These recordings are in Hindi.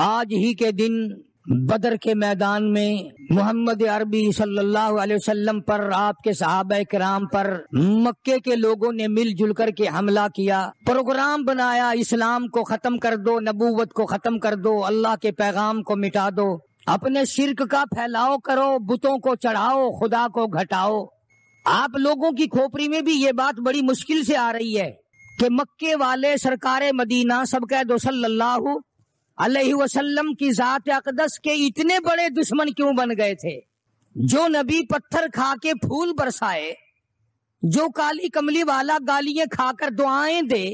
आज ही के दिन बदर के मैदान में मोहम्मद अरबी सल्लल्लाहु अलैहि वसल्लम पर आपके साहब कराम पर मक्के के लोगों ने मिलजुल कर के हमला किया प्रोग्राम बनाया इस्लाम को खत्म कर दो नबूवत को खत्म कर दो अल्लाह के पैगाम को मिटा दो अपने शिरक का फैलाओ करो बुतों को चढ़ाओ खुदा को घटाओ आप लोगों की खोपड़ी में भी ये बात बड़ी मुश्किल से आ रही है कि मक्के वाले सरकार मदीना सब कह दो सल्लल्लाहु वसल्लम की ज़ात अकदस के इतने बड़े दुश्मन क्यों बन गए थे जो नबी पत्थर खा के फूल बरसाए जो काली कमली वाला गालियां खाकर दुआएं दे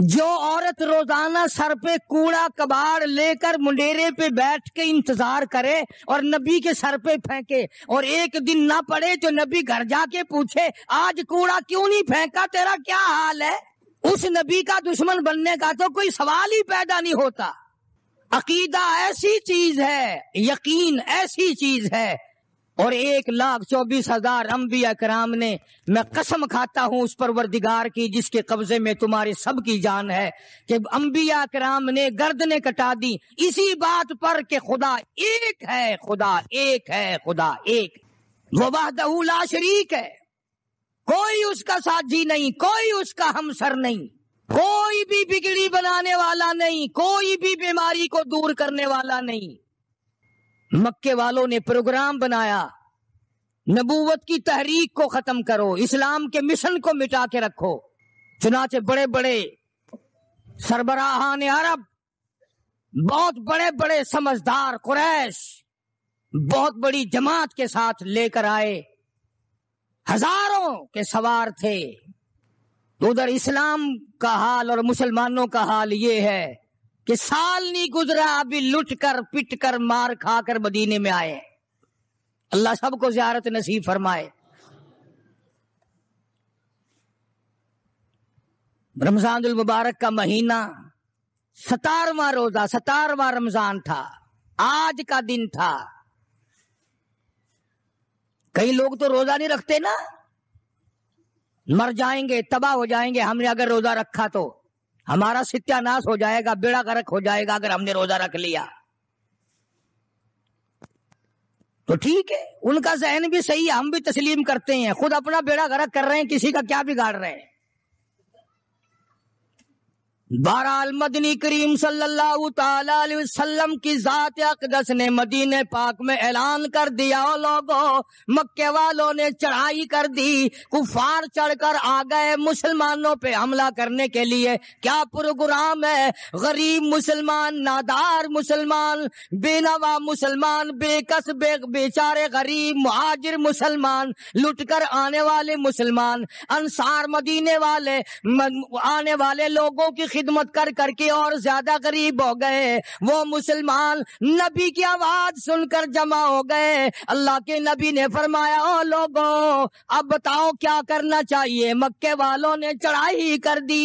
जो औरत रोजाना सर पे कूड़ा कबाड़ लेकर मुंडेरे पे बैठ के इंतजार करे और नबी के सर पे फेंके और एक दिन ना पड़े तो नबी घर जाके पूछे आज कूड़ा क्यों नहीं फेंका तेरा क्या हाल है उस नबी का दुश्मन बनने का तो कोई सवाल ही पैदा नहीं होता अकीदा ऐसी चीज है यकीन ऐसी चीज है और एक लाख चौबीस हजार अम्बिया कराम ने मैं कसम खाता हूं उस परवरदिगार की जिसके कब्जे में तुम्हारे सब की जान है कि अम्बिया कराम ने गर्दने कटा दी इसी बात पर कि खुदा एक है खुदा एक है खुदा एक वो वाहदहूला शरीक है कोई उसका जी नहीं कोई उसका हमसर नहीं कोई भी बिगड़ी बनाने वाला नहीं कोई भी बीमारी को दूर करने वाला नहीं मक्के वालों ने प्रोग्राम बनाया नबूवत की तहरीक को खत्म करो इस्लाम के मिशन को मिटा के रखो चुनाचे बड़े बड़े सरबराहान अरब बहुत बड़े बड़े समझदार कुरैश बहुत बड़ी जमात के साथ लेकर आए हजारों के सवार थे तो उधर इस्लाम का हाल और मुसलमानों का हाल ये है कि साल नहीं गुजरा अभी लुट कर पिट कर मार खा कर मदीने में आए अल्लाह सबको ज्यारत नसीब फरमाए रमजानुल मुबारक का महीना सतारवा रोजा सतारवा रमजान था आज का दिन था कई लोग तो रोजा नहीं रखते ना मर जाएंगे तबाह हो जाएंगे हमने अगर रोजा रखा तो हमारा सत्यानाश हो जाएगा बेड़ा गर्क हो जाएगा अगर हमने रोजा रख लिया तो ठीक है उनका जहन भी सही है हम भी तस्लीम करते हैं खुद अपना बेड़ा गर्क कर रहे हैं किसी का क्या बिगाड़ रहे हैं बहरहाल मदनी करीम सल्लाम की ज़ात अकदस ने मदीने पाक में ऐलान कर दिया लोगो मक्के वालों ने चढ़ाई कर दी कुफार चढ़कर आ गए मुसलमानों पे हमला करने के लिए क्या प्रोग्राम है गरीब मुसलमान नादार मुसलमान बेनवा मुसलमान बेकस बे बेचारे गरीब महाजिर मुसलमान लुट कर आने वाले मुसलमान अनसार मदीने वाले आने वाले लोगों की खिदमत कर करके और ज्यादा गरीब हो गए वो मुसलमान नबी की आवाज सुनकर जमा हो गए अल्लाह के नबी ने फरमाया ओ लोगों अब बताओ क्या करना चाहिए मक्के वालों ने चढ़ाई कर दी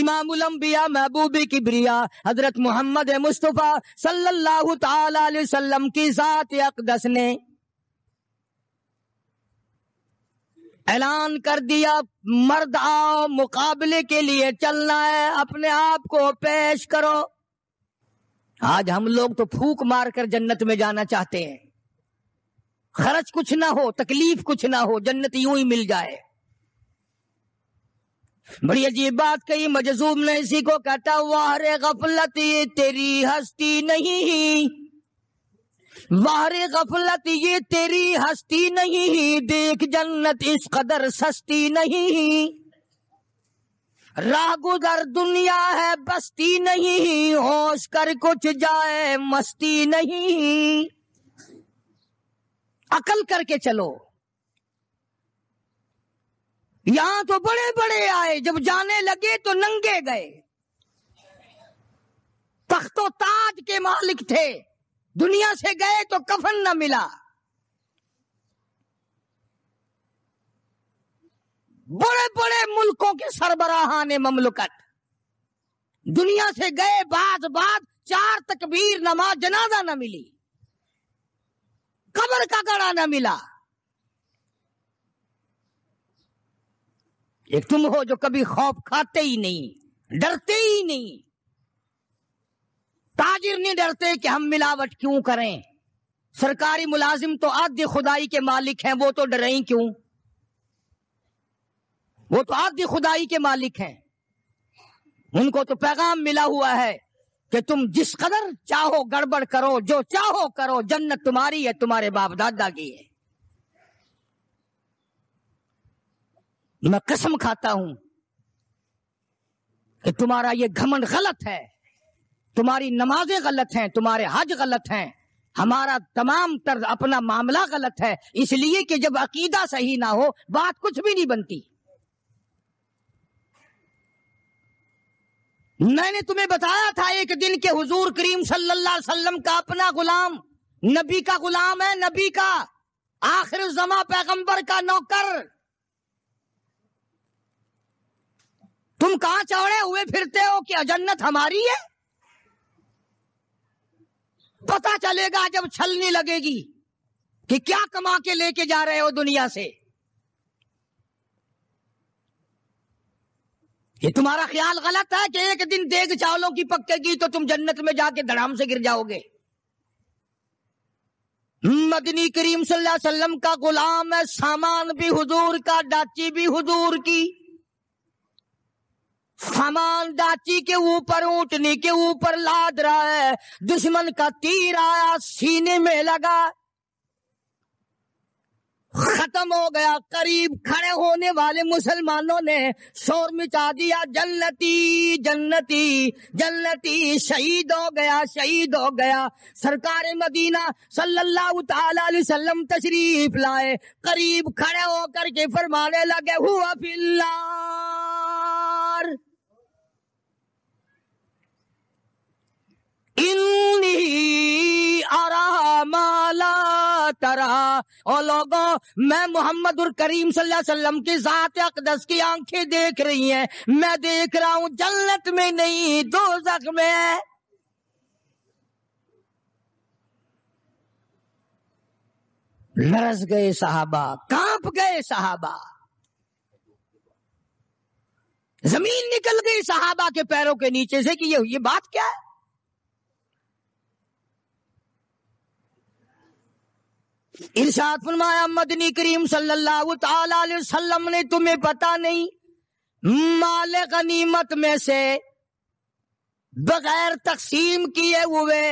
इमाम अम्बिया महबूबी ब्रिया हजरत मोहम्मद मुस्तफ़ा सल्लल्लाहु अलैहि वसल्लम की जात अकदस ने ऐलान कर दिया मर्द आओ मुकाबले के लिए चलना है अपने आप को पेश करो आज हम लोग तो फूक मारकर जन्नत में जाना चाहते हैं खर्च कुछ ना हो तकलीफ कुछ ना हो जन्नत यूं ही मिल जाए बड़ी अजीब बात कही मजसूम ने इसी को कहता हुआ अरे गफलत ये तेरी हस्ती नहीं वारे गफलत ये तेरी हस्ती नहीं देख जन्नत इस कदर सस्ती नहीं राह गुजर दुनिया है बस्ती नहीं होश कर कुछ जाए मस्ती नहीं अकल करके चलो यहां तो बड़े बड़े आए जब जाने लगे तो नंगे गए तख्तो ताज के मालिक थे दुनिया से गए तो कफन न मिला बड़े बड़े मुल्कों के ने ममलकत दुनिया से गए बाद बाद चार तकबीर नमाज जनाजा न मिली कबर का गड़ा न मिला एक तुम हो जो कभी खौफ खाते ही नहीं डरते ही नहीं ताजिर नहीं डरते कि हम मिलावट क्यों करें सरकारी मुलाजिम तो आद्य खुदाई के मालिक हैं वो तो डरें ही क्यों वो तो आद्य खुदाई के मालिक हैं उनको तो पैगाम मिला हुआ है कि तुम जिस कदर चाहो गड़बड़ करो जो चाहो करो जन्नत तुम्हारी है तुम्हारे बाप दादा की है मैं कसम खाता हूं कि तुम्हारा ये घमंड गलत है तुम्हारी नमाजें गलत हैं तुम्हारे हज गलत हैं हमारा तमाम तर्ज अपना मामला गलत है इसलिए कि जब अकीदा सही ना हो बात कुछ भी नहीं बनती मैंने तुम्हें बताया था एक दिन के हुजूर करीम सल्लल्लाहु अलैहि वसल्लम का अपना गुलाम नबी का गुलाम है नबी का आखिर जमा पैगंबर का नौकर तुम कहां चौड़े हुए फिरते हो कि अजन्नत हमारी है पता चलेगा जब छलनी लगेगी कि क्या कमा के लेके जा रहे हो दुनिया से ये तुम्हारा ख्याल गलत है कि एक दिन देग चावलों की पकेगी तो तुम जन्नत में जाके धड़ाम से गिर जाओगे मदनी करीम सल्लल्लाहु अलैहि वसल्लम का गुलाम है सामान भी हुजूर का डाची भी हुजूर की समान दाची के ऊपर ऊटनी के ऊपर लाद रहा है दुश्मन का तीर आया सीने में लगा खत्म हो गया करीब खड़े होने वाले मुसलमानों ने शोर मिचा दिया जन्नती जन्नती जन्नती शहीद हो गया शहीद हो गया सरकार मदीना सल्लल्लाहु ताला वसल्लम तशरीफ लाए करीब खड़े होकर के फरमाने लगे हुआ फिल्ला इन्नी आरा माला तरा और लोगो मैं मोहम्मद करीम सल्लम की जात अकदस की आंखें देख रही हैं मैं देख रहा हूं जन्नत में नहीं दो में लरस गए साहबा कांप गए साहबा जमीन निकल गई साहबा के पैरों के नीचे से कि ये ये बात क्या है इर्शाद फरमाया मदनी करीम सल्लल्लाहु अलैहि वसल्लम ने तुम्हें पता नहीं माल गनीमत में से बगैर तकसीम किए हुए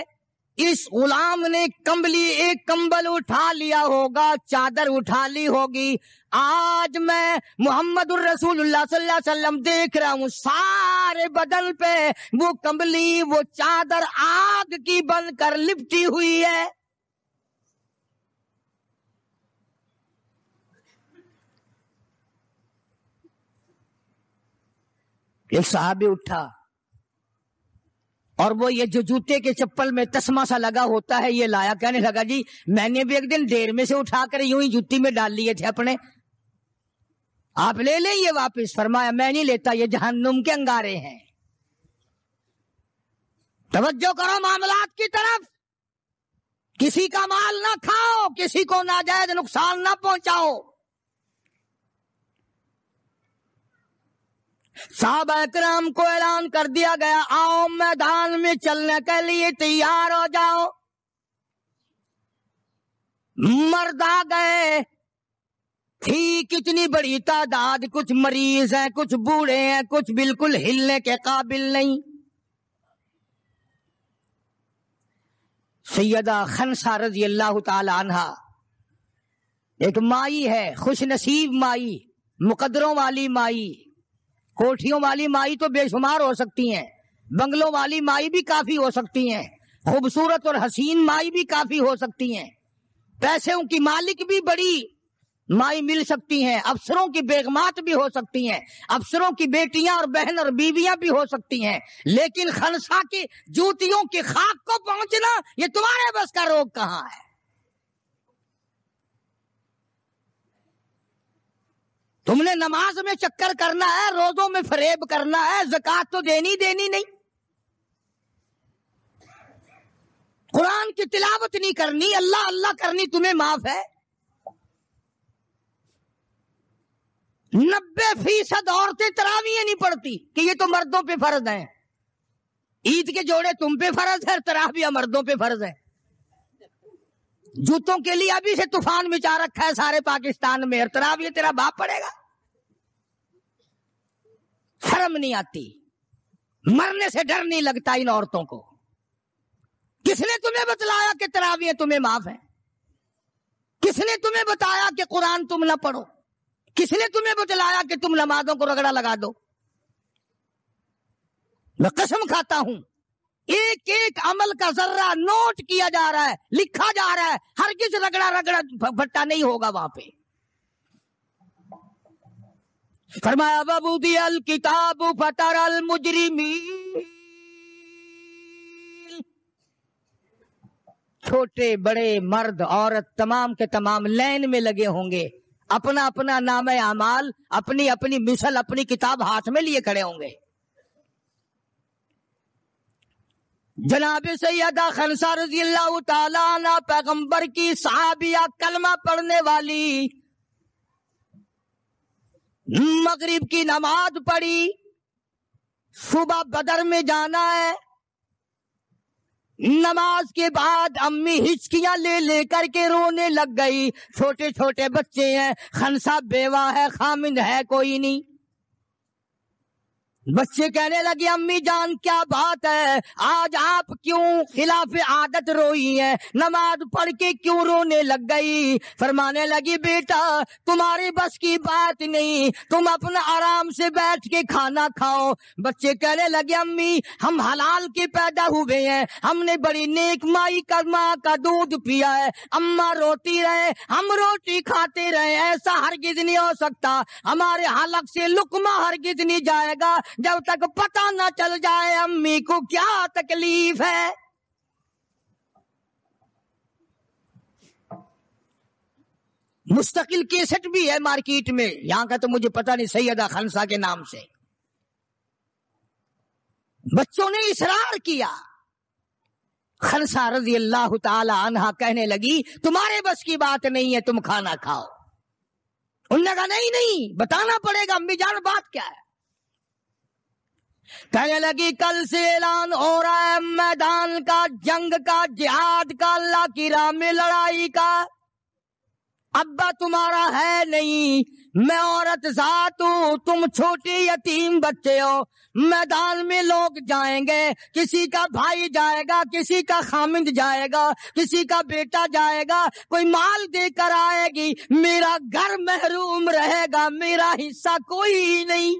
इस गुलाम ने कम्बली एक कंबल उठा लिया होगा चादर उठा ली होगी आज मैं मोहम्मद वसल्लम देख रहा हूँ सारे बदन पे वो कंबली वो चादर आग की बनकर लिपटी हुई है एक साहबी उठा और वो ये जो जूते के चप्पल में तस्मा सा लगा होता है ये लाया कहने लगा जी मैंने भी एक दिन देर में से उठाकर यूं ही जूती में डाल लिए थे अपने आप ले लें ये वापस फरमाया मैं नहीं लेता ये जहन्नुम के अंगारे हैं तवज्जो करो मामलात की तरफ किसी का माल ना खाओ किसी को नाजायज नुकसान ना पहुंचाओ साहब कराम को ऐलान कर दिया गया आओ मैदान में चलने के लिए तैयार हो जाओ मर्द आ गए थी कितनी बड़ी तादाद कुछ मरीज हैं कुछ बूढ़े हैं कुछ बिल्कुल हिलने के काबिल नहीं सैयदा खनसा रजी अल्लाह तहा एक माई है खुश नसीब माई मुकदरों वाली माई कोठियों वाली माई तो बेशुमार हो सकती हैं बंगलों वाली माई भी काफी हो सकती हैं खूबसूरत और हसीन माई भी काफी हो सकती हैं पैसे की मालिक भी बड़ी माई मिल सकती हैं अफसरों की बेगमात भी हो सकती हैं अफसरों की बेटियां और बहन और बीवियां भी हो सकती हैं लेकिन खनसा की जूतियों की खाक को पहुंचना ये तुम्हारे बस का रोग कहाँ है तुमने नमाज में चक्कर करना है रोजों में फरेब करना है जक़ात तो देनी देनी नहीं कुरान की तिलावत नहीं करनी अल्लाह अल्लाह करनी तुम्हें माफ है नब्बे फीसद औरतें तरावियां नहीं पड़ती कि ये तो मर्दों पे फर्ज है ईद के जोड़े तुम पे फर्ज है तराविया मर्दों पे फर्ज है जूतों के लिए अभी से तूफान मिचा रखा है सारे पाकिस्तान में अरतराब ये तेरा बाप पड़ेगा शर्म नहीं आती मरने से डर नहीं लगता इन औरतों को किसने तुम्हें बतलाया कि तरावियां तुम्हें माफ है किसने तुम्हें बताया कि कुरान तुम ना पढ़ो किसने तुम्हें बतलाया कि तुम नमाजों को रगड़ा लगा दो मैं कसम खाता हूं एक एक अमल का जर्रा नोट किया जा रहा है लिखा जा रहा है हर किस रगड़ा रगड़ा भट्टा नहीं होगा वहां पे फरमाया बबूदी अल किताब फतर अल मुजरिमी छोटे बड़े मर्द औरत तमाम के तमाम लाइन में लगे होंगे अपना अपना नाम अमाल अपनी अपनी मिसल अपनी किताब हाथ में लिए खड़े होंगे जनाब सैदा खनसा रजी अल्लाह पैगम्बर की साहबिया कलमा पढ़ने वाली मगरिब की नमाज पढ़ी सुबह बदर में जाना है नमाज के बाद अम्मी हिचकियां ले लेकर के रोने लग गई छोटे छोटे बच्चे हैं खनसा बेवा है खामिंद है कोई नहीं बच्चे कहने लगे अम्मी जान क्या बात है आज आप क्यों खिलाफ आदत रोई है नमाज पढ़ के क्यों रोने लग गई फरमाने लगी बेटा तुम्हारी बस की बात नहीं तुम अपना आराम से बैठ के खाना खाओ बच्चे कहने लगे अम्मी हम हलाल के पैदा हुए हैं हमने बड़ी नेक माई का माँ का दूध पिया है अम्मा रोती रहे हम रोटी खाते रहे ऐसा हरगिज नहीं हो सकता हमारे हालक से लुकमा हरगिज नहीं जाएगा जब तक पता ना चल जाए अम्मी को क्या तकलीफ है मुस्तकिल केसेट भी है मार्केट में यहां का तो मुझे पता नहीं सैयदा खानसा के नाम से बच्चों ने इसरार किया खनसा रजी अल्लाह तहा कहने लगी तुम्हारे बस की बात नहीं है तुम खाना खाओ उनने कहा नहीं नहीं बताना पड़ेगा अम्मी जान बात क्या है कहने लगी कल से ऐलान हो रहा है मैदान का जंग का जिहाद का अल्लाह की राह में लड़ाई का अब्बा तुम्हारा है नहीं मैं औरत साथ हूँ तुम छोटे यतीम बच्चे हो मैदान में लोग जाएंगे किसी का भाई जाएगा किसी का खामिंद जाएगा किसी का बेटा जाएगा कोई माल देकर आएगी मेरा घर महरूम रहेगा मेरा हिस्सा कोई ही नहीं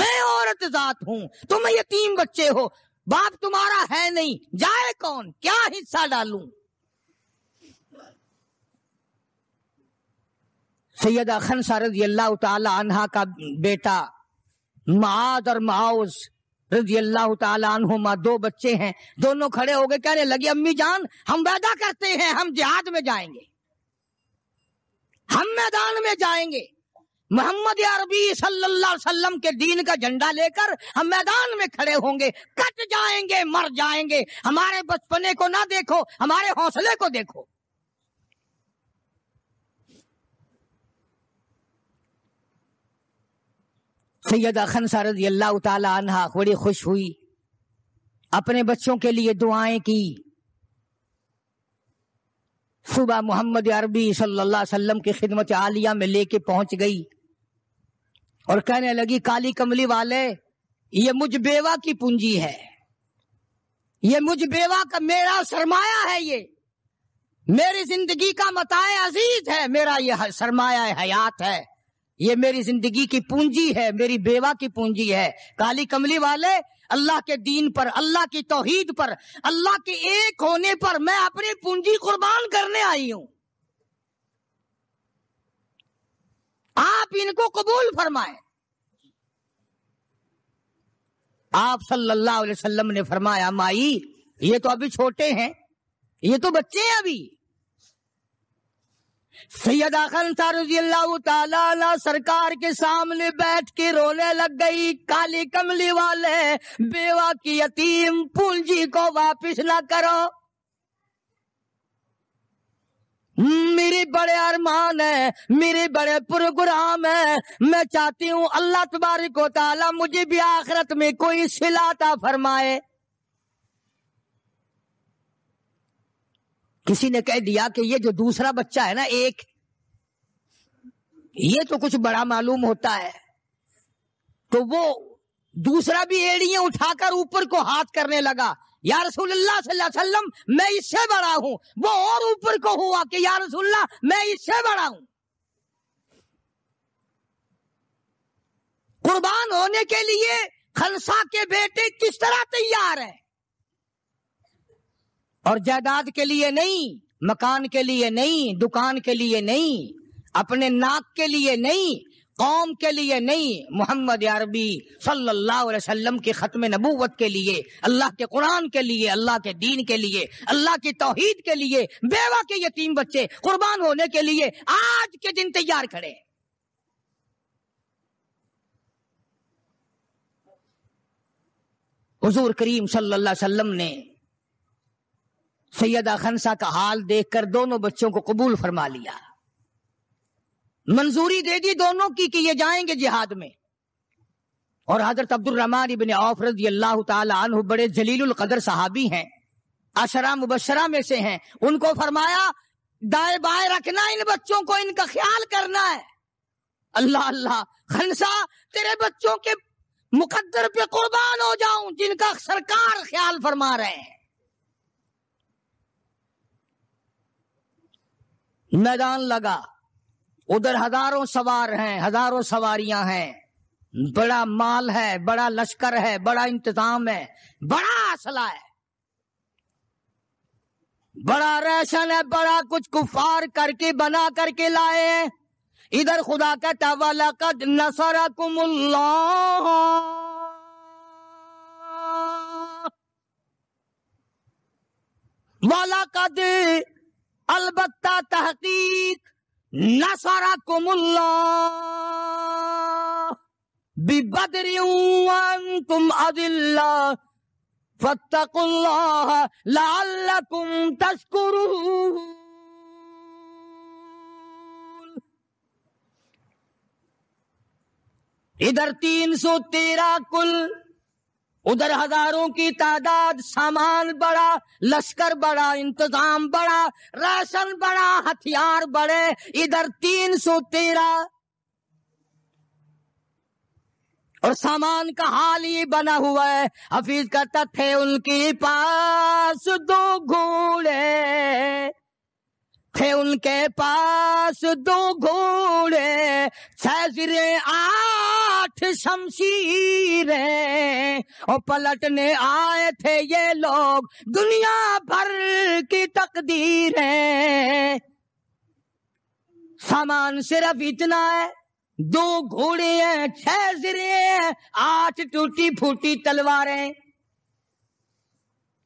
मैं औरत जात हूँ तुम यतीम बच्चे हो बाप तुम्हारा है नहीं जाए कौन क्या हिस्सा डालू सैयद अखन रजी अल्लाह तहा का बेटा माद और माउस रजी अल्लाह तहुमा दो बच्चे हैं दोनों खड़े हो गए कहने लगे अम्मी जान हम वैदा करते हैं हम जिहाद में जाएंगे हम मैदान में जाएंगे मोहम्मद अरबी सल्लाम के दीन का झंडा लेकर हम मैदान में खड़े होंगे कट जाएंगे मर जाएंगे हमारे बचपने को ना देखो हमारे हौसले को देखो सैयद अखन सरद अल्लाह तला बड़ी खुश हुई अपने बच्चों के लिए दुआएं की सुबह मोहम्मद अरबी सल्लाम की खिदमत आलिया में लेके पहुंच गई और कहने लगी काली कमली वाले ये मुझ बेवा की पूंजी है ये मुझ बेवा का मेरा सरमाया है ये मेरी जिंदगी का मताए अजीज है मेरा ये सरमाया हयात है ये मेरी जिंदगी की पूंजी है मेरी बेवा की पूंजी है काली कमली वाले अल्लाह के दीन पर अल्लाह की तोहीद पर अल्लाह के एक होने पर मैं अपनी पूंजी कुर्बान करने आई हूं आप इनको कबूल फरमाए आप सल्लल्लाहु अलैहि वसल्लम ने फरमाया माई ये तो अभी छोटे हैं ये तो बच्चे हैं अभी सैयद आखन ताला सरकार के सामने बैठ के रोने लग गई काली कमली वाले बेवा की यतीम पूंजी को वापिस ना करो मेरे बड़े अरमान है मेरे बड़े प्रोग्राम है मैं चाहती हूँ अल्लाह तबारक ताला मुझे भी आखिरत में कोई सिलाता फरमाए किसी ने कह दिया कि ये जो दूसरा बच्चा है ना एक ये तो कुछ बड़ा मालूम होता है तो वो दूसरा भी एड़ियां उठाकर ऊपर को हाथ करने लगा या रसूलुल्लाह मैं इससे बड़ा हूं वो और ऊपर को हुआ कि या रसूल्ला मैं इससे बड़ा हूं कुर्बान होने के लिए खलसा के बेटे किस तरह तैयार है और जायदाद के लिए नहीं मकान के लिए नहीं दुकान के लिए नहीं अपने नाक के लिए नहीं कौम के लिए नहीं मोहम्मद अरबी सल्लल्लाहु अलैहि वसल्लम के ख़त्म नबूवत के लिए अल्लाह के कुरान के लिए अल्लाह के दीन के लिए अल्लाह की तोहहीद के लिए बेवा के यतीम बच्चे कुर्बान होने के लिए आज के दिन तैयार खड़े हजूर करीम सल्लल्लाहु अलैहि वसल्लम ने सैयदा खनसा का हाल देखकर दोनों बच्चों को कबूल फरमा लिया मंजूरी दे दी दोनों की कि ये जाएंगे जिहाद में और हजरत अब्दुलरहमान इबिन अल्लाह बड़े जलील कदर साहबी हैं अशरा मुबशरा में से हैं उनको फरमाया दाए बाएं रखना इन बच्चों को इनका ख्याल करना है अल्लाह अल्लाह खनसा तेरे बच्चों के मुकद्दर पे कुर्बान हो जाऊं जिनका सरकार ख्याल फरमा रहे हैं मैदान लगा उधर हजारों सवार हैं हजारों सवारियां हैं बड़ा माल है बड़ा लश्कर है बड़ा इंतजाम है बड़ा असला है बड़ा रेशन है बड़ा कुछ कुफार करके बना करके लाए हैं इधर खुदा का तवाला कद नसरा कुमुल्ला वाला कद अलबत्ता तहकीक नसरा कुमुल्ला बिबदरी तुम अदिल्ला फतकुल्लाह इधर तीन सौ तेरह कुल उधर हजारों की तादाद सामान बढ़ा लश्कर बढ़ा इंतजाम बढ़ा राशन बढ़ा हथियार बढ़े इधर तीन सौ तेरह और सामान का हाल ही बना हुआ है हफीज का तथ्य उनके पास दो घोड़े थे उनके पास दो घोड़े सिरे आठ शमशीर और पलटने आए थे ये लोग दुनिया भर की तकदीरें सामान सिर्फ इतना है दो घोड़े हैं छह सिरे हैं आठ टूटी फूटी तलवारें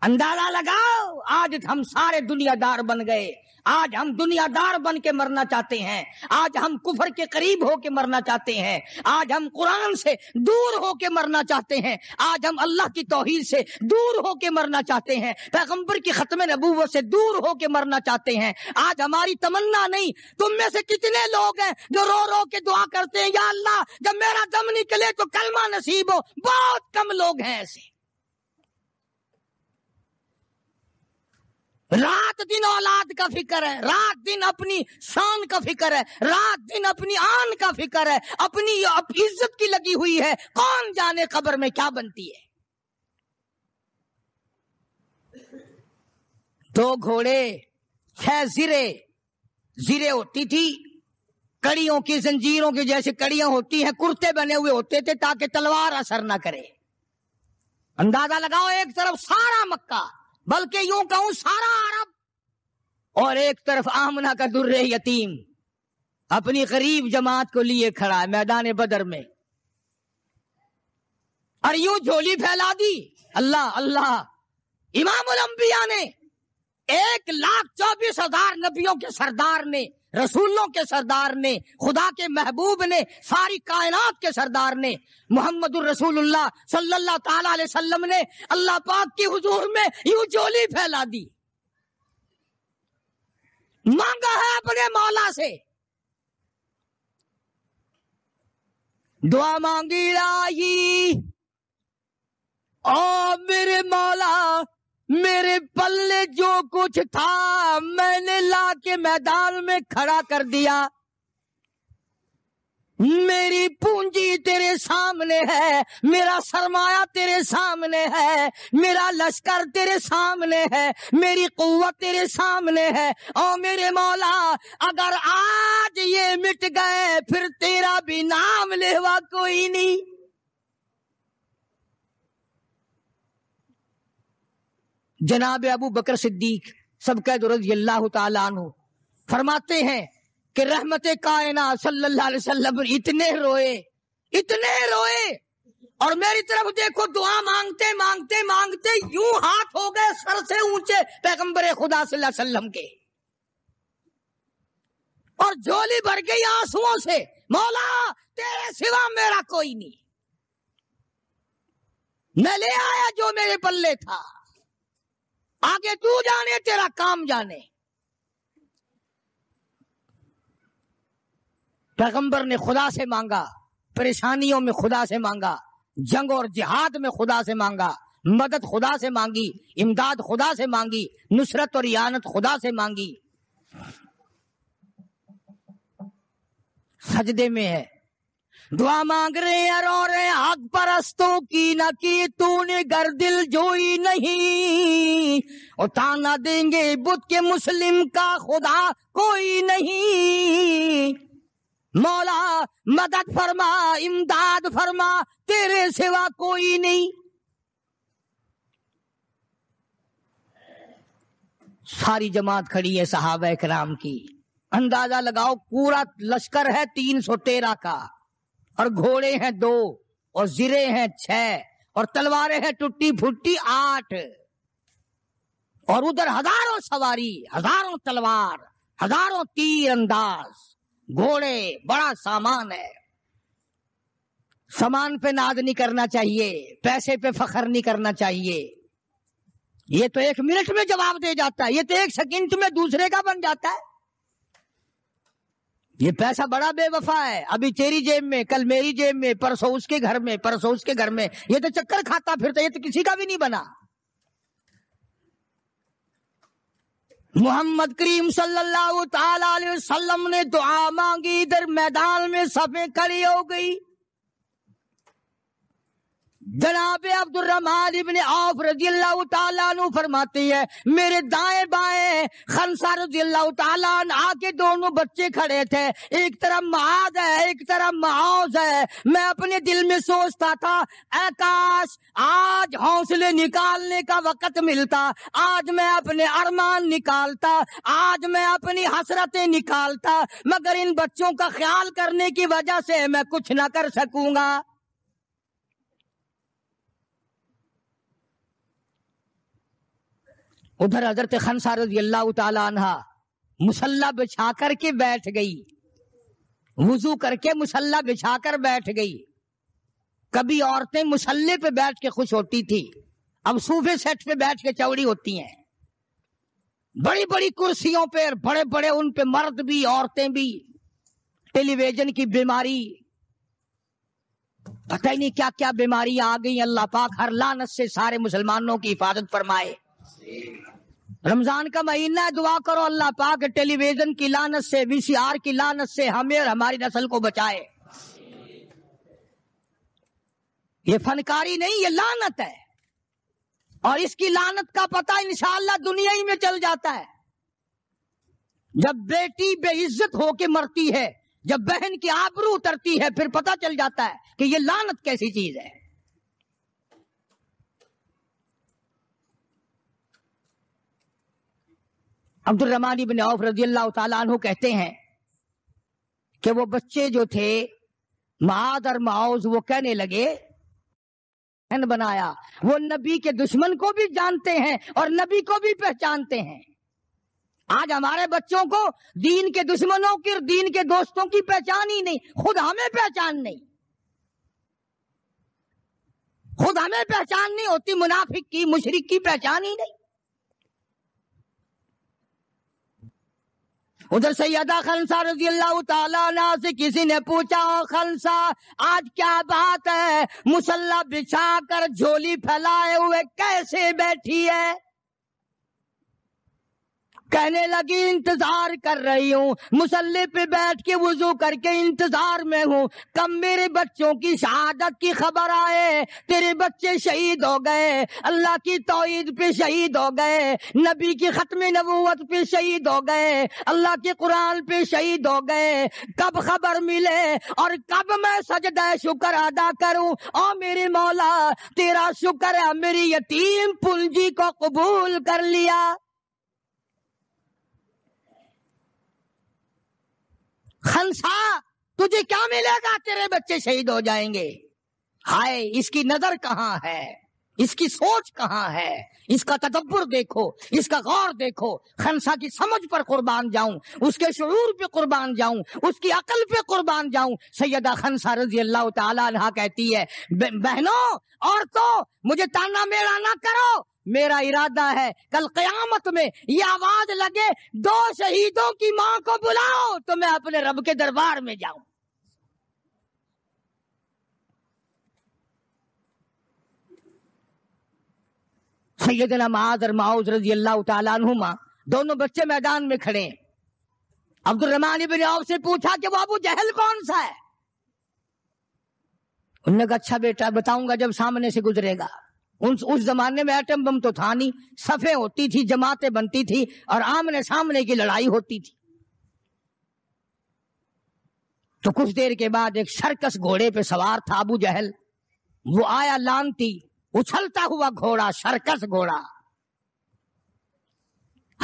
अंदाजा लगाओ आज हम सारे दुनियादार बन गए आज हम दुनियादार बन के मरना चाहते हैं आज हम कुफर के करीब होके मरना चाहते हैं आज हम कुरान से दूर होके मरना चाहते हैं आज हम अल्लाह की तोहिर से दूर होके मरना चाहते हैं पैगम्बर की खत्म नबूवत से दूर होके मरना चाहते हैं आज हमारी तमन्ना नहीं तुम में से कितने लोग हैं जो रो रो के दुआ करते हैं या अल्लाह जब मेरा दम निकले तो कलमा नसीब हो बहुत कम लोग हैं ऐसे रात दिन औलाद का फिक्र है रात दिन अपनी शान का फिक्र है रात दिन अपनी आन का फिक्र है अपनी इज्जत की लगी हुई है कौन जाने खबर में क्या बनती है दो घोड़े छह जिरे जिरे होती थी कड़ियों की जंजीरों की जैसे कड़ियां होती हैं कुर्ते बने हुए होते थे ताकि तलवार असर ना करे अंदाजा लगाओ एक तरफ सारा मक्का बल्कि यूं कहूं सारा अरब और एक तरफ आमना का दुर्रे यतीम अपनी गरीब जमात को लिए खड़ा है मैदान बदर में और यूं झोली फैला दी अल्लाह अल्लाह इमाम ने एक लाख चौबीस हजार नबियों के सरदार ने रसूलों के सरदार ने खुदा के महबूब ने सारी कायनात के सरदार ने मोहम्मद सल्लाम ने अल्लाह पाक की हुजूर में यूं जोली फैला दी मांगा है अपने मौला से दुआ मांगी लाई ओ मेरे मौला मेरे पल्ले जो कुछ था मैंने ला के मैदान में खड़ा कर दिया मेरी पूंजी तेरे सामने है मेरा सरमाया तेरे सामने है मेरा लश्कर तेरे सामने है मेरी कुत तेरे सामने है और मेरे मौला अगर आज ये मिट गए फिर तेरा भी नाम लेवा कोई नहीं जनाब अबू बकर सिद्दीक सब सबका रजी अल्लाह तु फरमाते हैं कि रहमत कायना सल्लाम इतने रोए इतने रोए और मेरी तरफ देखो दुआ मांगते मांगते मांगते यूं हाथ हो गए सर से ऊंचे पैगम्बर खुदा सल्लाम के और झोली भर गई आंसुओं से मौला तेरे सिवा मेरा कोई नहीं मैं ले आया जो मेरे पल्ले था आगे तू जाने तेरा काम जाने पैगंबर ने खुदा से मांगा परेशानियों में खुदा से मांगा जंग और जिहाद में खुदा से मांगा मदद खुदा से मांगी इमदाद खुदा से मांगी नुसरत और यानत खुदा से मांगी सजदे में है दुआ मांग रहे और हक परस्तों की न की तूने गर दिल जोई नहीं और ताना देंगे बुद्ध के मुस्लिम का खुदा कोई नहीं मौला मदद फरमा इमदाद फरमा तेरे सिवा कोई नहीं सारी जमात खड़ी है साहब कराम की अंदाजा लगाओ पूरा लश्कर है तीन सौ तेरह का और घोड़े हैं दो और जिरे हैं छह और तलवारें हैं टूटी फुट्टी आठ और उधर हजारों सवारी हजारों तलवार हजारों तीर अंदाज घोड़े बड़ा सामान है सामान पे नाद नहीं करना चाहिए पैसे पे फखर नहीं करना चाहिए ये तो एक मिनट में जवाब दे जाता है ये तो एक सेकंड में दूसरे का बन जाता है ये पैसा बड़ा बेवफा है अभी तेरी जेब में कल मेरी जेब में परसों उसके घर में परसों उसके घर में ये तो चक्कर खाता फिरता ये तो किसी का भी नहीं बना मोहम्मद करीम सल्लल्लाहु अलैहि वसल्लम ने दुआ मांगी इधर मैदान में सफे खड़ी हो गई जनाब अब्दुलरहमान इबन आफ रजी अल्लाह तु फरमाती है मेरे दाए बाएं खनसा रजी अल्लाह तन आके दोनों बच्चे खड़े थे एक तरफ महाज है एक तरफ महाज है मैं अपने दिल में सोचता था आकाश आज हौसले निकालने का वक्त मिलता आज मैं अपने अरमान निकालता आज मैं अपनी हसरतें निकालता मगर इन बच्चों का ख्याल करने की वजह से मैं कुछ ना कर सकूंगा उधर हजरत खनसा रजी अल्लाह तहा मुसल्ला बिछा करके बैठ गई वजू करके मुसल्ला बिछा कर बैठ गई कभी औरतें मुसल्ले पे बैठ के खुश होती थी अब सूफे सेट पे बैठ के चौड़ी होती हैं बड़ी बड़ी कुर्सियों पे बड़े बड़े उन पे मर्द भी औरतें भी टेलीविजन की बीमारी पता ही नहीं क्या क्या बीमारियां आ गई अल्लाह पाक हर लानत से सारे मुसलमानों की हिफाजत फरमाए रमजान का महीना दुआ करो अल्लाह पाक टेलीविजन की लानत से वीसीआर की लानत से हमें और हमारी नस्ल को बचाए ये फनकारी नहीं ये लानत है और इसकी लानत का पता इंशाला दुनिया ही में चल जाता है जब बेटी बेइज्जत होके मरती है जब बहन की आबरू उतरती है फिर पता चल जाता है कि ये लानत कैसी चीज है रमान इब्न औफ रजी अल्लाह तु कहते हैं कि वो बच्चे जो थे माद और माउज वो कहने लगे बनाया वो नबी के दुश्मन को भी जानते हैं और नबी को भी पहचानते हैं आज हमारे बच्चों को दीन के दुश्मनों की और दीन के दोस्तों की पहचान ही नहीं खुद हमें पहचान नहीं खुद हमें पहचान नहीं होती मुनाफिक की मुशरक की पहचान ही नहीं उधर सैयदा खनसा रजी अल्लाह तला से किसी ने पूछा हो खनसा आज क्या बात है मुसल्ला बिछा कर झोली फैलाए हुए कैसे बैठी है कहने लगी इंतजार कर रही हूँ मुसल्ले पे बैठ के वजू करके इंतजार में हूँ कब मेरे बच्चों की शहादत की खबर आए तेरे बच्चे शहीद हो गए अल्लाह की तोहद पे शहीद हो गए नबी की खत्म नबूवत पे शहीद हो गए अल्लाह के कुरान पे शहीद हो गए कब खबर मिले और कब मैं सजदा शुक्र अदा करूँ ओ मेरे मौला तेरा शुक्र है मेरी यतीम पुंजी को कबूल कर लिया खलसा तुझे क्या मिलेगा तेरे बच्चे शहीद हो जाएंगे हाय इसकी नजर कहाँ है इसकी सोच कहाँ है इसका तदब्बर देखो इसका गौर देखो खनसा की समझ पर कुर्बान जाऊं उसके शरूर पे कुर्बान जाऊं उसकी अकल पे कुर्बान जाऊं सैयदा खनसा रजी अल्लाह तहा कहती है बहनों और तो मुझे ताना मेरा ना करो मेरा इरादा है कल कयामत में ये आवाज लगे दो शहीदों की मां को बुलाओ तो मैं अपने रब के दरबार में जाऊं सैदना माज और माउज रजी अल्लाह तुमा दोनों बच्चे मैदान में खड़े हैं रहमान इबिन आव से पूछा कि बाबू जहल कौन सा है उन्होंने कहा अच्छा बेटा बताऊंगा जब सामने से गुजरेगा उस उस जमाने में एटम बम तो था नहीं सफ़े होती थी जमातें बनती थी और आमने सामने की लड़ाई होती थी तो कुछ देर के बाद एक सर्कस घोड़े पे सवार था अबू जहल वो आया लानती उछलता हुआ घोड़ा सर्कस घोड़ा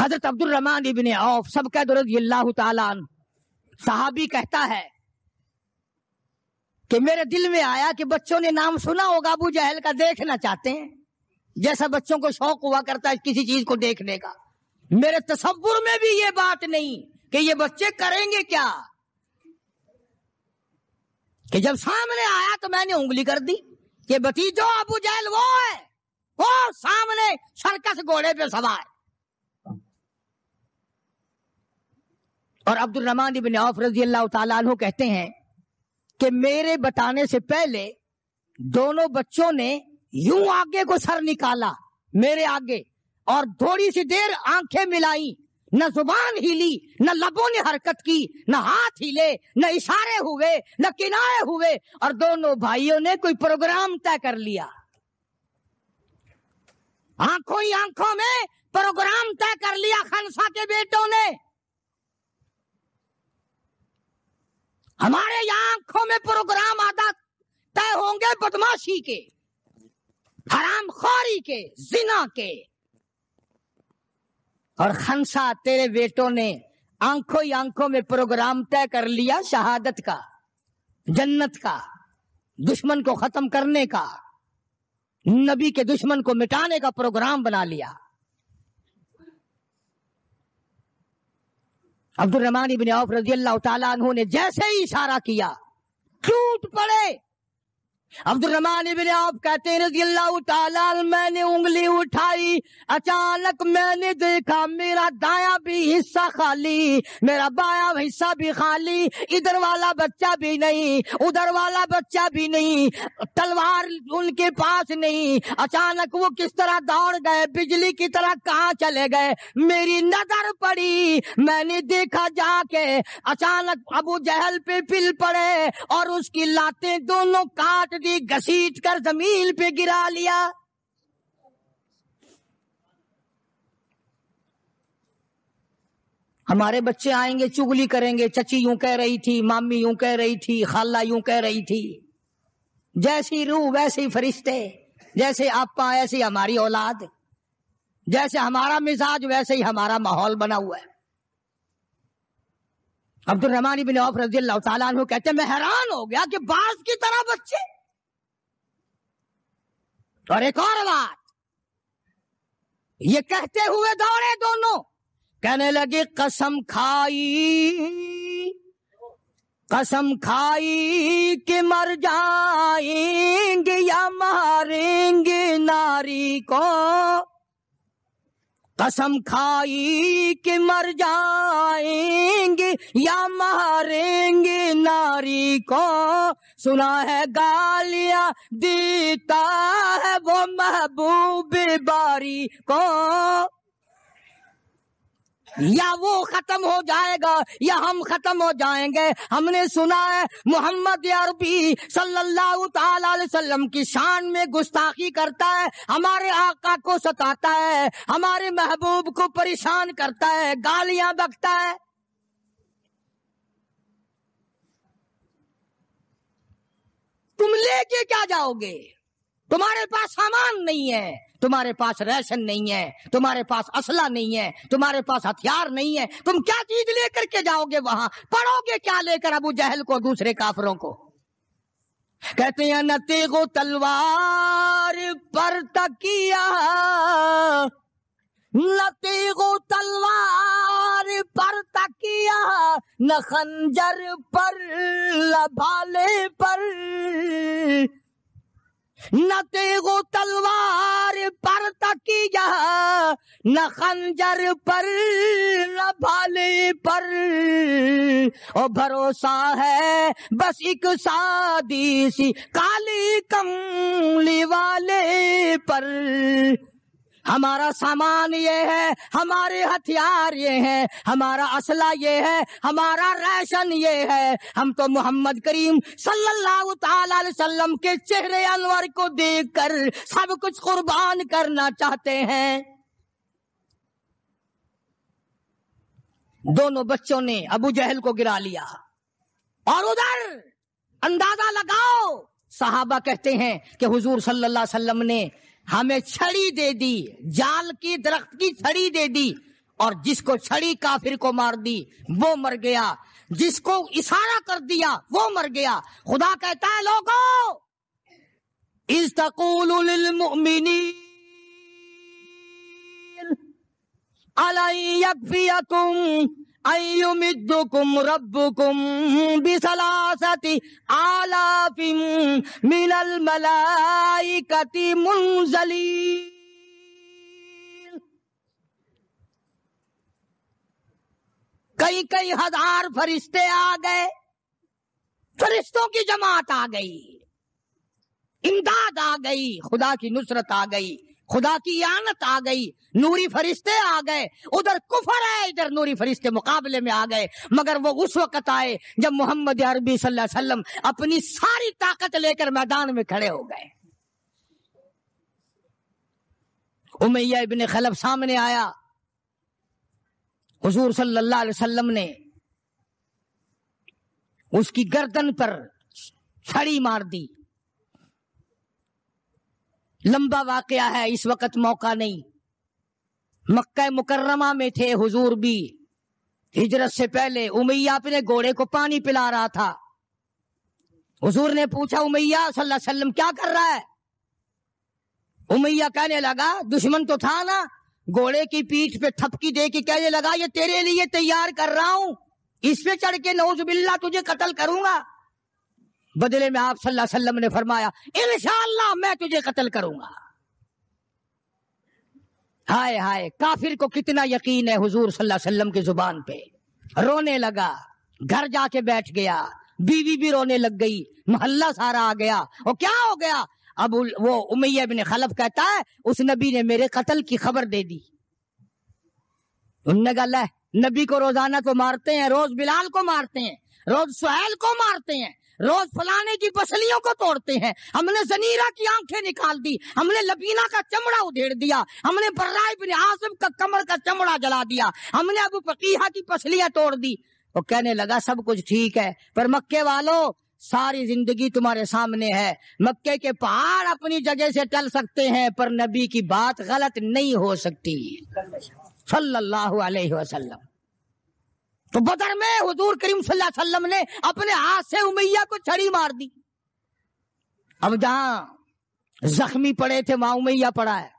हजरत अब्दुल रहमान इबिन औफ सबका दुरद अल्लाह साहबी कहता है तो मेरे दिल में आया कि बच्चों ने नाम सुना होगा अबू जहल का देखना चाहते हैं जैसा बच्चों को शौक हुआ करता है किसी चीज को देखने का मेरे तस्वुर में भी ये बात नहीं कि ये बच्चे करेंगे क्या कि जब सामने आया तो मैंने उंगली कर दी कि भतीजो अबू जहल वो है वो सामने सर्कस घोड़े पे सवार और अब्दुल रमान इबन औफ रजी अल्लाह तु कहते हैं कि मेरे बताने से पहले दोनों बच्चों ने यूं आगे को सर निकाला मेरे आगे और थोड़ी सी देर आंखें मिलाई न जुबान हिली न लबों ने हरकत की न हाथ हिले न इशारे हुए न किनारे हुए और दोनों भाइयों ने कोई प्रोग्राम तय कर लिया आंखों ही आंखों में प्रोग्राम तय कर लिया खनसा के बेटों ने हमारे यहाँ आंखों में प्रोग्राम आदा तय होंगे बदमाशी के हराम खोरी के जिना के और खंसा तेरे बेटों ने आंखों ही आंखों में प्रोग्राम तय कर लिया शहादत का जन्नत का दुश्मन को खत्म करने का नबी के दुश्मन को मिटाने का प्रोग्राम बना लिया अब्दुल रहमान इबिन औफ रजी अल्लाह तु ने जैसे ही इशारा किया टूट पड़े अब्दुलरमान इबिन आप कहते हैं रजी अल्लाह तआला मैंने उंगली उठाई अचानक मैंने देखा मेरा दाया भी हिस्सा खाली मेरा बाया हिस्सा भी खाली इधर वाला बच्चा भी नहीं उधर वाला बच्चा भी नहीं तलवार उनके पास नहीं अचानक वो किस तरह दौड़ गए बिजली की तरह कहा चले गए मेरी नजर पड़ी मैंने देखा जाके अचानक अबू जहल पे पिल पड़े और उसकी लाते दोनों काट दी घसीट कर जमीन पे गिरा लिया हमारे बच्चे आएंगे चुगली करेंगे चची यूं कह रही थी मामी यूं कह रही थी खाला यूं कह रही थी जैसी रूह वैसे ही फरिश्ते जैसे आपा ऐसी हमारी औलाद जैसे हमारा मिजाज वैसे ही हमारा माहौल बना हुआ है अब्दुल रहमान बिन औफ रजी अल्लाह कहते मैं हैरान हो गया कि बास की तरह बच्चे और एक और बात ये कहते हुए दौड़े दोनों कहने लगे कसम खाई कसम खाई के मर जाएंगे या मारेंगे नारी को कसम खाई कि मर जाएंगे या मारेंगे नारी को सुना है गालियां देता है वो महबूब बारी को या वो खत्म हो जाएगा या हम खत्म हो जाएंगे हमने सुना है मोहम्मद अरबी सल्लल्लाहु अलैहि वसल्लम की शान में गुस्ताखी करता है हमारे आका को सताता है हमारे महबूब को परेशान करता है गालियां बकता है तुम लेके क्या जाओगे तुम्हारे पास सामान नहीं है तुम्हारे पास रेशन नहीं है तुम्हारे पास असला नहीं है तुम्हारे पास हथियार नहीं है तुम क्या चीज लेकर के जाओगे वहां पढ़ोगे क्या लेकर अबू जहल को दूसरे काफरों को कहते हैं नते को तलवार पर तकिया नती को तलवार पर तकिया न खंजर पर लभाले पर न तेगो तलवार पर तकिया न खंजर पर न भाले पर और भरोसा है बस एक सादी सी काली कमली वाले पर हमारा सामान ये है हमारे हथियार ये है हमारा असला ये है हमारा राशन ये है हम तो मोहम्मद करीम सल्लल्लाहु अलैहि वसल्लम के चेहरे अनवर को देखकर सब कुछ कुर्बान करना चाहते हैं दोनों बच्चों ने अबू जहल को गिरा लिया और उधर अंदाजा लगाओ साहबा कहते हैं कि हुजूर सल्लल्लाहु अलैहि वसल्लम ने हमें छड़ी दे दी जाल की दरख्त की छड़ी दे दी और जिसको छड़ी काफिर को मार दी वो मर गया जिसको इशारा कर दिया वो मर गया खुदा कहता है लोगो इस तकूलिनी तुम अयुमिद्दुकुम रब्बुकुम बिसलासति आलाफिम मिनल मलाइकति मुंजली कई कई हजार फरिश्ते आ गए फरिश्तों की जमात आ गई इमदाद आ गई खुदा की नुसरत आ गई खुदा की आनत आ गई नूरी फरिश्ते आ गए उधर कुफर आए इधर नूरी फरिश्ते मुकाबले में आ गए मगर वो उस वक्त आए जब मोहम्मद अरबी सल्लम अपनी सारी ताकत लेकर मैदान में खड़े हो गए उमैया इबन खलब सामने आया हजूर सल्लाह ने उसकी गर्दन पर छड़ी मार दी लंबा वाकया है इस वक्त मौका नहीं मक्का मुकर्रमा में थे हुजूर भी हिजरत से पहले उमैया अपने घोड़े को पानी पिला रहा था हुजूर ने पूछा उमैया सल्लल्लाहु अलैहि वसल्लम क्या कर रहा है उमैया कहने लगा दुश्मन तो था ना घोड़े की पीठ पे थपकी दे के कहने लगा ये तेरे लिए तैयार कर रहा हूं इस पे चढ़ के नौजबिल्ला तुझे कत्ल करूंगा बदले में आप सल्लल्लाहु अलैहि वसल्लम ने फरमाया इंशाला मैं तुझे कत्ल करूंगा हाय हाय काफिर को कितना यकीन है हुजूर सल्लल्लाहु अलैहि वसल्लम की जुबान पे रोने लगा घर जाके बैठ गया बीवी भी रोने लग गई मोहल्ला सारा आ गया और क्या हो गया अब वो उमैया बिन खलफ कहता है उस नबी ने मेरे कत्ल की खबर दे दी उनने गल है नबी को रोजाना तो मारते हैं रोज बिलाल को मारते हैं रोज सुहेल को मारते हैं रोज फलाने की पसलियों को तोड़ते हैं हमने जनीरा की आंखें निकाल दी हमने लबीना का चमड़ा उधेड़ दिया हमने बर्रा इबन का कमर का चमड़ा जला दिया हमने अब फकीहा की पसलियां तोड़ दी वो कहने लगा सब कुछ ठीक है पर मक्के वालों सारी जिंदगी तुम्हारे सामने है मक्के के पहाड़ अपनी जगह से टल सकते हैं पर नबी की बात गलत नहीं हो सकती सल्लल्लाहु अलैहि वसल्लम तो बदर में हजूर करीम वसल्लम ने अपने हाथ से उमैया को छड़ी मार दी अब जहां जख्मी पड़े थे वहां उमैया पड़ा है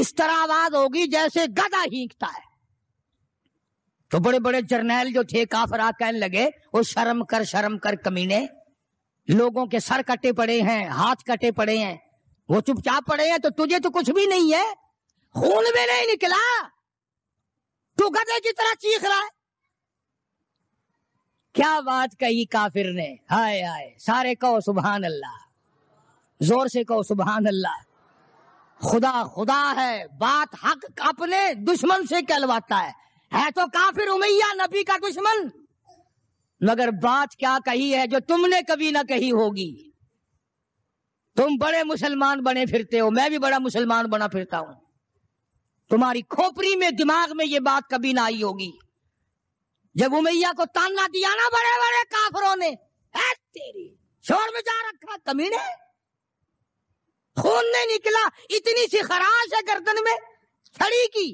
इस तरह आवाज होगी जैसे गदा हींकता है तो बड़े बड़े जर्नैल जो थे काफरा कहने लगे वो शर्म कर शर्म कर कमीने लोगों के सर कटे पड़े हैं हाथ कटे पड़े हैं वो चुपचाप पड़े हैं तो तुझे तो कुछ भी नहीं है खून में नहीं निकला तू गधे की तरह चीख रहा है क्या बात कही काफिर ने हाय हाय सारे कहो सुबहान अल्लाह जोर से कहो सुबहान अल्लाह खुदा खुदा है बात हक अपने दुश्मन से कहलवाता है है तो काफिर उमैया नबी का दुश्मन मगर बात क्या कही है जो तुमने कभी ना कही होगी तुम बड़े मुसलमान बने फिरते हो मैं भी बड़ा मुसलमान बना फिरता हूं तुम्हारी खोपड़ी में दिमाग में ये बात कभी ना आई होगी जब उमैया को ताना दिया ना बड़े बड़े काफरों ने है तेरी शोर में जा रखा कमीने खून नहीं निकला इतनी सी खराश है गर्दन में छड़ी की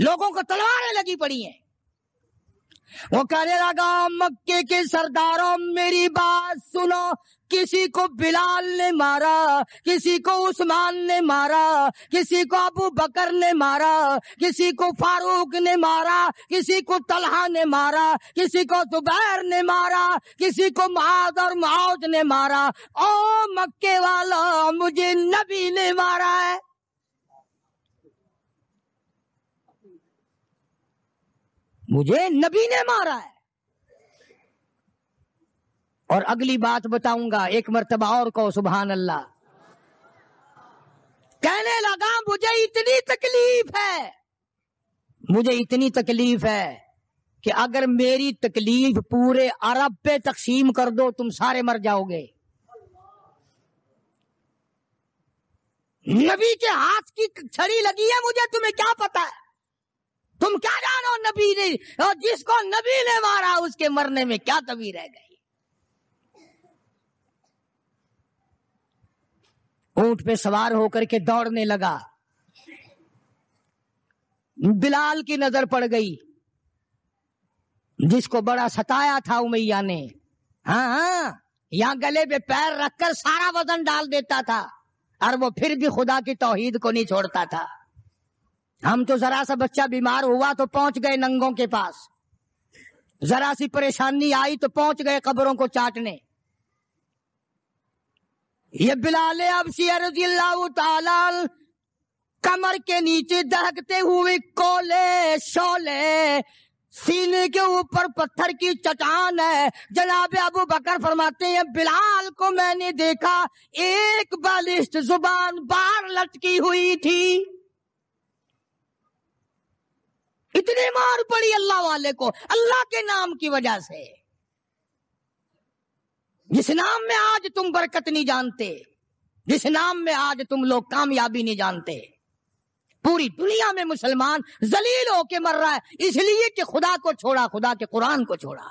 लोगों को तलवारें लगी पड़ी हैं वो कहने लगा मक्के के सरदारों मेरी बात सुनो किसी को बिलाल ने मारा किसी को उस्मान ने मारा किसी को अबू बकर ने मारा किसी को फारूक ने मारा किसी को तलहा ने मारा किसी को जुबैर ने मारा किसी को महाद और महाउद ने मारा ओ मक्के वाला मुझे नबी ने मारा है मुझे नबी ने मारा है और अगली बात बताऊंगा एक मरतबा और कहो सुबहान अल्लाह कहने लगा मुझे इतनी तकलीफ है मुझे इतनी तकलीफ है कि अगर मेरी तकलीफ पूरे अरब पे तकसीम कर दो तुम सारे मर जाओगे नबी के हाथ की छड़ी लगी है मुझे तुम्हें क्या पता है तुम क्या जानो नबी ने और जिसको नबी ने मारा उसके मरने में क्या तभी रह गई ऊंट पे सवार होकर के दौड़ने लगा बिलाल की नजर पड़ गई जिसको बड़ा सताया था उमैया ने हाँ हाँ यहां गले पे पैर रखकर सारा वजन डाल देता था और वो फिर भी खुदा की तोहीद को नहीं छोड़ता था हम तो जरा सा बच्चा बीमार हुआ तो पहुंच गए नंगों के पास जरा सी परेशानी आई तो पहुंच गए कब्रों को चाटने ये बिलाल अब कमर के नीचे दहकते हुए कोले शोले सीने के ऊपर पत्थर की चटान है जनाब अबू बकर फरमाते हैं बिलाल को मैंने देखा एक बालिश्त जुबान बार लटकी हुई थी इतनी मार पड़ी अल्लाह वाले को अल्लाह के नाम की वजह से जिस नाम में आज तुम बरकत नहीं जानते जिस नाम में आज तुम लोग कामयाबी नहीं जानते पूरी दुनिया में मुसलमान जलील होके मर रहा है इसलिए कि खुदा को छोड़ा खुदा के कुरान को छोड़ा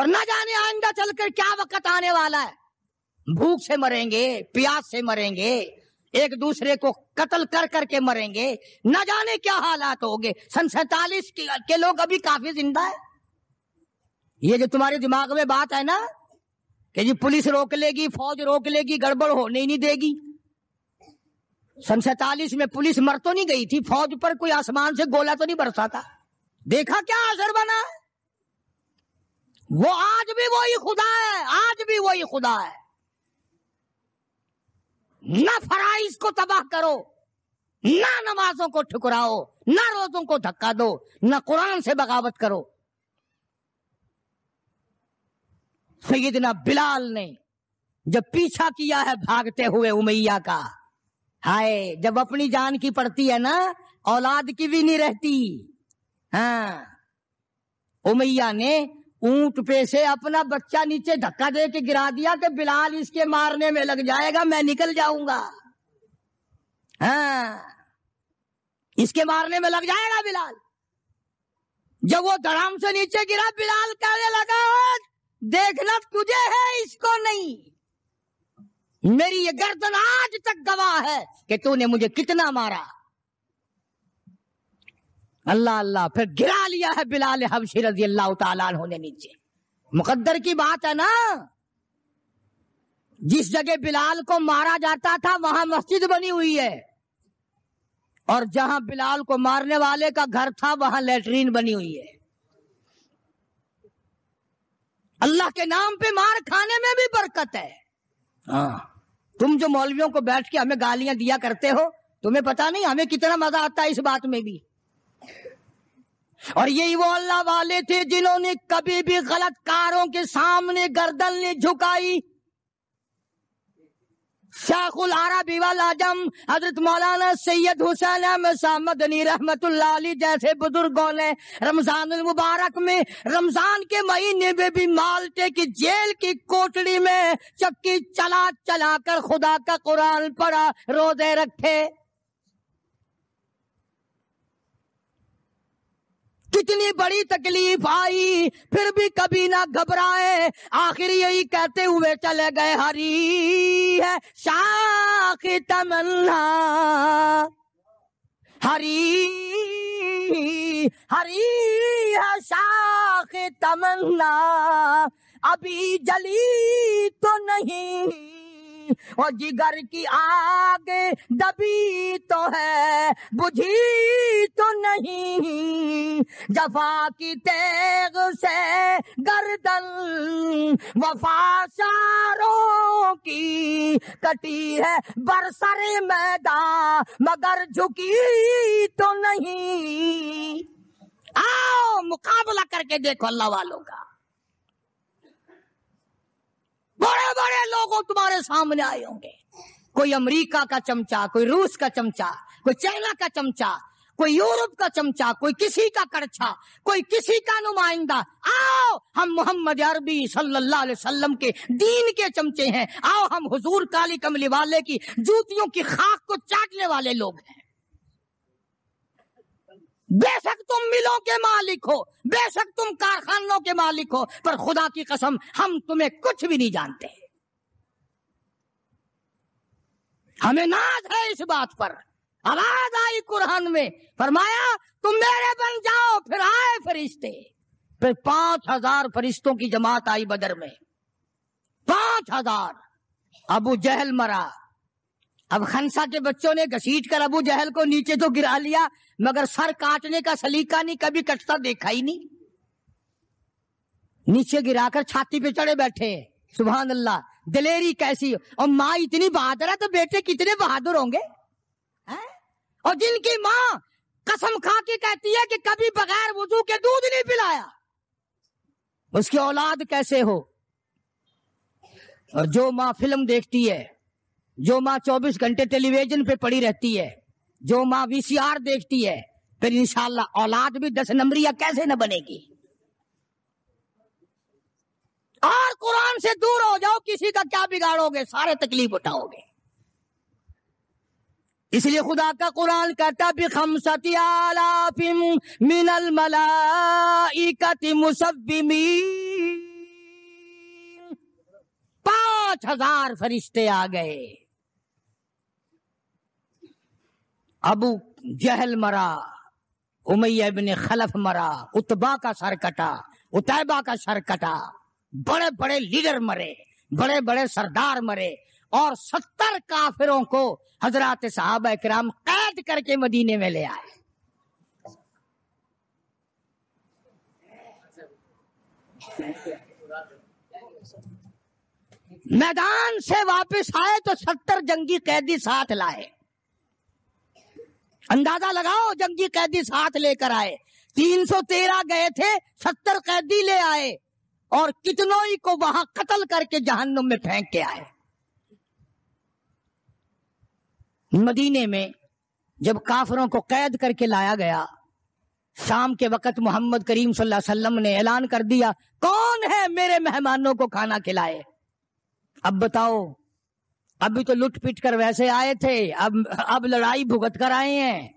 और ना जाने आइंदा चलकर क्या वक्त आने वाला है भूख से मरेंगे प्यास से मरेंगे एक दूसरे को कत्ल कर करके मरेंगे ना जाने क्या हालात होंगे सन सैतालीस के लोग अभी काफी जिंदा है ये जो तुम्हारे दिमाग में बात है ना कि जी पुलिस रोक लेगी फौज रोक लेगी गड़बड़ होने ही नहीं देगी सन सैतालीस में पुलिस मर तो नहीं गई थी फौज पर कोई आसमान से गोला तो नहीं बरसा था देखा क्या असर बना है वो आज भी वही खुदा है आज भी वही खुदा है ना फराइज को तबाह करो ना नमाजों को ठुकराओ ना रोजों को धक्का दो ना कुरान से बगावत करो सैदना बिलाल ने जब पीछा किया है भागते हुए उमैया का हाय जब अपनी जान की पड़ती है ना औलाद की भी नहीं रहती हाँ उमैया ने ऊंट पे से अपना बच्चा नीचे धक्का दे के गिरा दिया कि बिलाल इसके मारने में लग जाएगा मैं निकल जाऊंगा हाँ इसके मारने में लग जाएगा बिलाल जब वो धड़ाम से नीचे गिरा बिलाल कहने लगा देखना तुझे है इसको नहीं मेरी ये गर्दन आज तक गवाह है कि तूने मुझे कितना मारा अल्लाह अल्लाह फिर गिरा लिया है बिलाल हबशी रजी अल्लाह तला ने नीचे मुकद्दर की बात है ना जिस जगह बिलाल को मारा जाता था वहां मस्जिद बनी हुई है और जहां बिलाल को मारने वाले का घर था वहां लेटरीन बनी हुई है अल्लाह के नाम पे मार खाने में भी बरकत है हाँ। तुम जो मौलवियों को बैठ के हमें गालियां दिया करते हो तुम्हें पता नहीं हमें कितना मजा आता है इस बात में भी और यही वो अल्लाह वाले थे जिन्होंने कभी भी गलत कारों के सामने गर्दन नहीं झुकाई शाखुल आरा वाल आजम हजरत मौलाना सैयद हुसैन अहमद शाह मदनी रहमतुल्ला जैसे बुजुर्गों ने रमजान मुबारक में रमजान के महीने में भी मालटे की जेल की कोठड़ी में चक्की चला चला कर खुदा का कुरान पड़ा रोजे रखे कितनी बड़ी तकलीफ आई फिर भी कभी ना घबराए आखिर यही कहते हुए चले गए हरी है शाख तमन्ना हरी हरी है शाख तमन्ना अभी जली तो नहीं और जिगर की आग दबी तो है बुझी तो नहीं जफा की तेग से गर्दन वफा की कटी है बरसर मैदान मगर झुकी तो नहीं आओ मुकाबला करके देखो अल्लाह वालों का बड़े बड़े लोगों तुम्हारे सामने आए होंगे कोई अमेरिका का चमचा कोई रूस का चमचा कोई चाइना का चमचा कोई यूरोप का चमचा कोई किसी का कड़छा कोई किसी का नुमाइंदा आओ हम मोहम्मद अरबी सल्लल्लाहु अलैहि वसल्लम के दीन के चमचे हैं आओ हम हुजूर काली कमली वाले की जूतियों की खाक को चाटने वाले लोग हैं बेशक तुम मिलों के मालिक हो बेशक तुम कारखानों के मालिक हो पर खुदा की कसम हम तुम्हें कुछ भी नहीं जानते हमें नाज है इस बात पर आवाज आई कुरान में फरमाया तुम मेरे बन जाओ फिर आए फरिश्ते फिर पांच हजार फरिश्तों की जमात आई बदर में पांच हजार अबू जहल मरा अब खनसा के बच्चों ने घसीट कर अबू जहल को नीचे तो गिरा लिया मगर सर काटने का सलीका नहीं कभी कटता देखा ही नहीं नीचे गिराकर छाती पे चढ़े बैठे सुबह अल्लाह दलेरी कैसी और माँ इतनी बहादुर है तो बेटे कितने बहादुर होंगे है? और जिनकी माँ कसम खा के कहती है कि कभी बगैर वजू के दूध नहीं पिलाया उसकी औलाद कैसे हो और जो माँ फिल्म देखती है जो माँ चौबीस घंटे टेलीविजन पे पड़ी रहती है जो माँ वीसीआर देखती है फिर इंशाला औलाद भी दस नंबरिया कैसे न बनेगी और कुरान से दूर हो जाओ किसी का क्या बिगाड़ोगे सारे तकलीफ उठाओगे इसलिए खुदा का कुरान कहता मिनल पांच हजार फरिश्ते आ गए अबू जहल मरा उमैया इब्ने खलफ मरा उतबा का सर कटा उतैबा का सर कटा बड़े बड़े लीडर मरे बड़े बड़े सरदार मरे और सत्तर काफिरों को हजरत साहब इकराम कैद करके मदीने में ले आए मैदान से वापस आए तो सत्तर जंगी कैदी साथ लाए अंदाजा लगाओ जंगी कैदी साथ लेकर आए 313 गए थे 70 कैदी ले आए और कितनों ही को वहां कत्ल करके जहन्नुम में फेंक के आए मदीने में जब काफरों को कैद करके लाया गया शाम के वक्त मोहम्मद करीम सल्लल्लाहु अलैहि वसल्लम ने ऐलान कर दिया कौन है मेरे मेहमानों को खाना खिलाए अब बताओ अभी तो लुट पिट कर वैसे आए थे अब अब लड़ाई भुगत कर आए हैं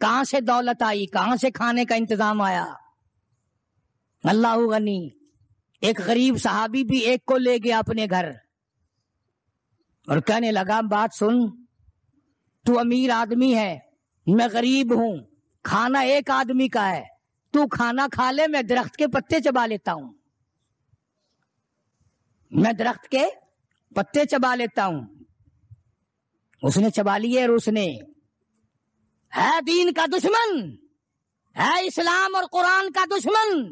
कहां से दौलत आई कहां से खाने का इंतजाम आया अल्लाह गनी एक गरीब साहबी भी एक को ले गया अपने घर और कहने लगा बात सुन तू अमीर आदमी है मैं गरीब हूं खाना एक आदमी का है तू खाना खा ले मैं दरख्त के पत्ते चबा लेता हूं मैं दरख्त के पत्ते चबा लेता हूं उसने चबा लिए और उसने है दीन का दुश्मन है इस्लाम और कुरान का दुश्मन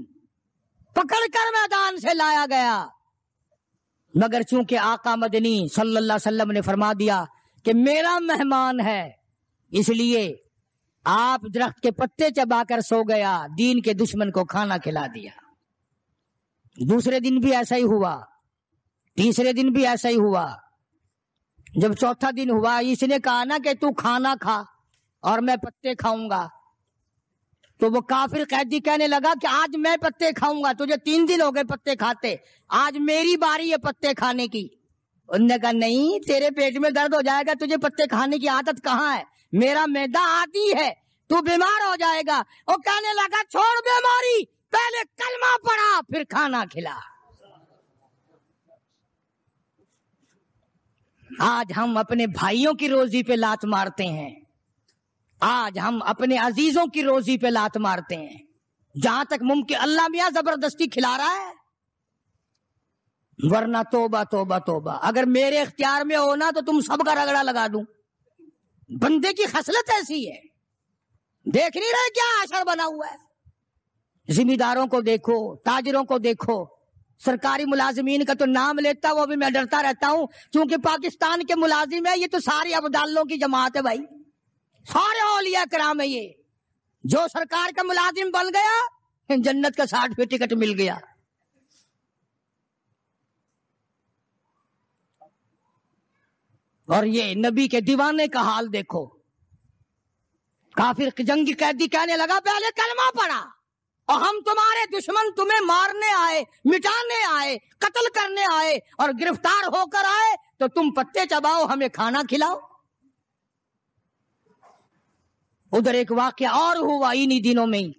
पकड़कर मैदान से लाया गया मगर चूंकि आका मदनी सल्लल्लाहु अलैहि वसल्लम ने फरमा दिया कि मेरा मेहमान है इसलिए आप दरख्त के पत्ते चबाकर सो गया दीन के दुश्मन को खाना खिला दिया दूसरे दिन भी ऐसा ही हुआ तीसरे दिन भी ऐसा ही हुआ जब चौथा दिन हुआ इसने कहा ना कि तू खाना खा और मैं पत्ते खाऊंगा तो वो काफिर कैदी कहने लगा कि आज मैं पत्ते खाऊंगा तुझे तीन दिन हो गए पत्ते खाते आज मेरी बारी है पत्ते खाने की उनने कहा नहीं तेरे पेट में दर्द हो जाएगा तुझे पत्ते खाने की आदत कहाँ है मेरा मैदा आती है तू बीमार हो जाएगा और कहने लगा छोड़ बीमारी पहले कलमा पड़ा फिर खाना खिला आज हम अपने भाइयों की रोजी पे लात मारते हैं आज हम अपने अजीजों की रोजी पे लात मारते हैं जहां तक मुमकिन अल्लाह मियाँ जबरदस्ती खिला रहा है वरना तोबा तोबा तोबा अगर मेरे अख्तियार में होना तो तुम सबका रगड़ा लगा दू बंदे की खसलत ऐसी है देख नहीं रहे क्या आशर बना हुआ है जिम्मेदारों को देखो ताजरों को देखो सरकारी मुलाजमीन का तो नाम लेता वो भी मैं डरता रहता हूँ क्योंकि पाकिस्तान के मुलाजिम है ये तो सारे अबदालों की जमात है भाई सारे औलिया कराम है ये जो सरकार का मुलाजिम बन गया जन्नत का साठ पे टिकट मिल गया और ये नबी के दीवाने का हाल देखो काफिर जंगी कैदी कहने लगा पहले कलमा पड़ा और हम तुम्हारे दुश्मन तुम्हें मारने आए मिटाने आए कत्ल करने आए और गिरफ्तार होकर आए तो तुम पत्ते चबाओ हमें खाना खिलाओ उधर एक वाक्य और हुआ इन्हीं दिनों में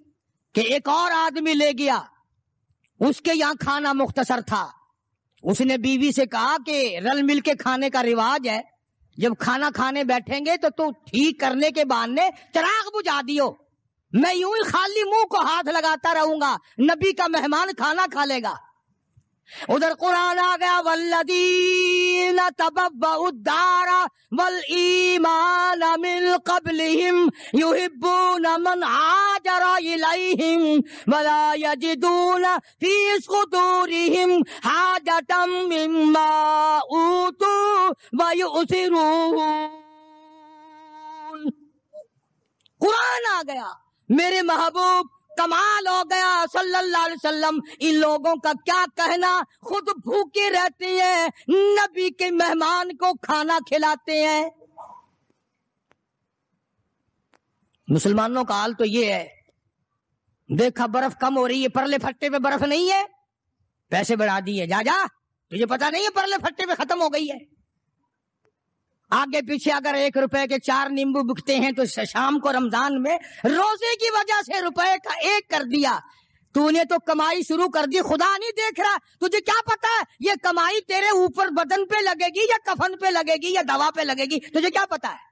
कि एक और आदमी ले गया उसके यहाँ खाना मुख्तसर था उसने बीवी से कहा कि रल मिल के खाने का रिवाज है जब खाना खाने बैठेंगे तो तू ठीक करने के बहाने चराग बुझा दियो मैं यूं ही खाली मुंह को हाथ लगाता रहूंगा नबी का मेहमान खाना खा लेगा उधर कुरान आ गया वल्लदीन तबबारा वल ईमान मिन कबलिहिम युहिब्बून मन हाजर इलैहिम वला यजिदून फी सुदूरिहिम हाजतम मिम्मा ऊतू व युसिरून कुरान आ गया मेरे महबूब कमाल हो गया सल्लल्लाहु अलैहि वसल्लम इन लोगों का क्या कहना खुद भूखे रहते हैं नबी के मेहमान को खाना खिलाते हैं मुसलमानों का हाल तो ये है देखा बर्फ कम हो रही है परले फट्टे पे बर्फ नहीं है पैसे बढ़ा दिए जा जा तुझे पता नहीं है परले फट्टे पे खत्म हो गई है आगे पीछे अगर एक रुपए के चार नींबू बिकते हैं तो शाम को रमजान में रोजे की वजह से रुपए का एक कर दिया तूने तो कमाई शुरू कर दी खुदा नहीं देख रहा तुझे क्या पता है ये कमाई तेरे ऊपर बदन पे लगेगी या कफन पे लगेगी या दवा पे लगेगी तुझे क्या पता है